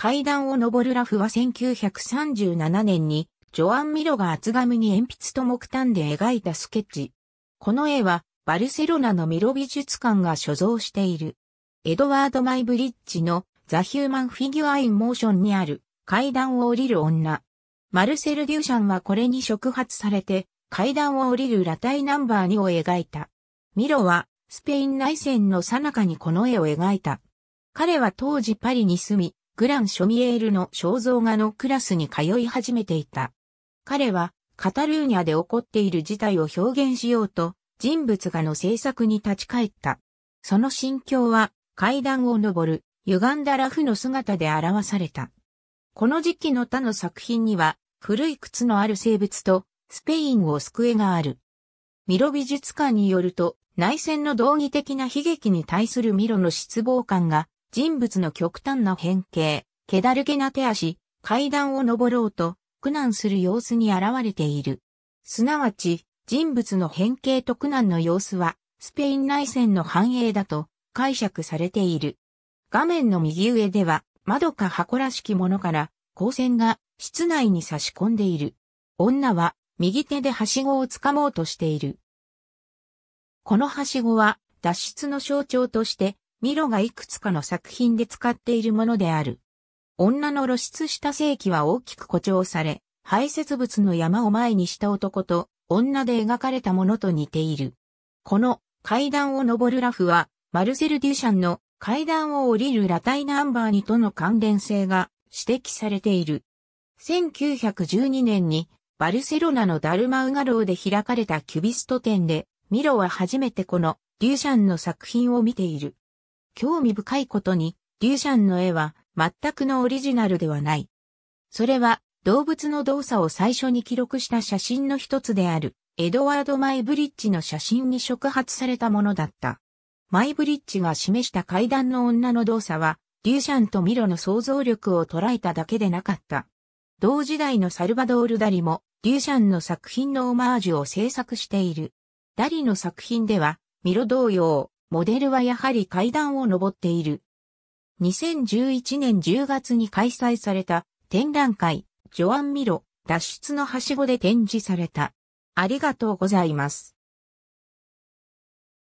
階段を登るラフは1937年に、ジョアン・ミロが厚紙に鉛筆と木炭で描いたスケッチ。この絵は、バルセロナのミロ美術館が所蔵している。エドワード・マイブリッジのザ・ヒューマン・フィギュア・イン・モーションにある階段を降りる女。マルセル・デューシャンはこれに触発されて階段を降りる裸体ナンバー2を描いた。ミロはスペイン内戦の最中にこの絵を描いた。彼は当時パリに住み、グラン・ショミエールの肖像画のクラスに通い始めていた。彼は、カタルーニャで起こっている事態を表現しようと、人物画の制作に立ち返った。その心境は、階段を上る、歪んだラフの姿で表された。この時期の他の作品には、古い靴のある生物と、スペインを救えがある。ミロ美術館によると、内戦の道義的な悲劇に対するミロの失望感が人物の極端な変形、気だるげな手足、階段を登ろうと、苦難する様子に現れている。すなわち、人物の変形と苦難の様子は、スペイン内戦の繁栄だと解釈されている。画面の右上では、窓か箱らしきものから、光線が室内に差し込んでいる。女は、右手ではしごをつかもうとしている。このはしごは、脱出の象徴として、ミロがいくつかの作品で使っているものである。女の露出した性器は大きく誇張され、排泄物の山を前にした男と女で描かれたものと似ている。この階段を登るラフは、マルセル・デュシャンの階段を降りるラタイナンバー2との関連性が指摘されている。1912年にバルセロナのダルマウガローで開かれたキュビスト展で、ミロは初めてこのデュシャンの作品を見ている。興味深いことに、リュシャンの絵は全くのオリジナルではない。それは動物の動作を最初に記録した写真の一つである、エドワード・マイブリッジの写真に触発されたものだった。マイブリッジが示した階段の女の動作は、リュシャンとミロの想像力を捉えただけでなかった。同時代のサルバドール・ダリも、リュシャンの作品のオマージュを制作している。ダリの作品では、ミロ同様、モデルはやはり階段を登っている。2011年10月に開催された展覧会、ジョアン・ミロ、脱出のはしごで展示された。ありがとうございます。